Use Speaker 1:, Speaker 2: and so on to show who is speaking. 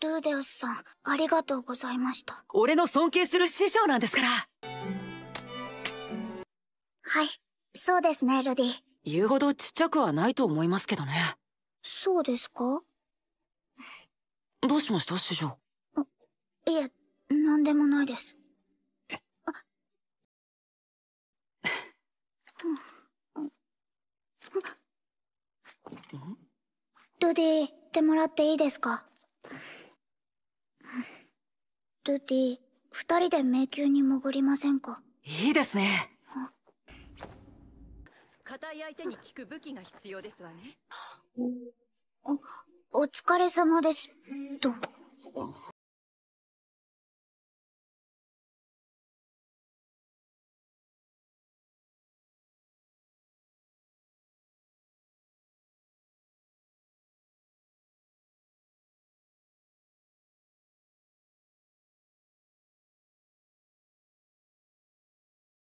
Speaker 1: ルーデウスさんありがとうございました
Speaker 2: 俺の尊敬する師匠なんですから
Speaker 1: はいそうですねルディ
Speaker 2: 言うほどちっちゃくはないと
Speaker 3: 思いますけどねそうですかどうしました師匠いえ何でもないですルディってもらっていいですかルティ二人で迷宮に潜りませんかいいですね
Speaker 4: 硬い相手に効く武器が必要です
Speaker 3: わねおお疲れ様ですと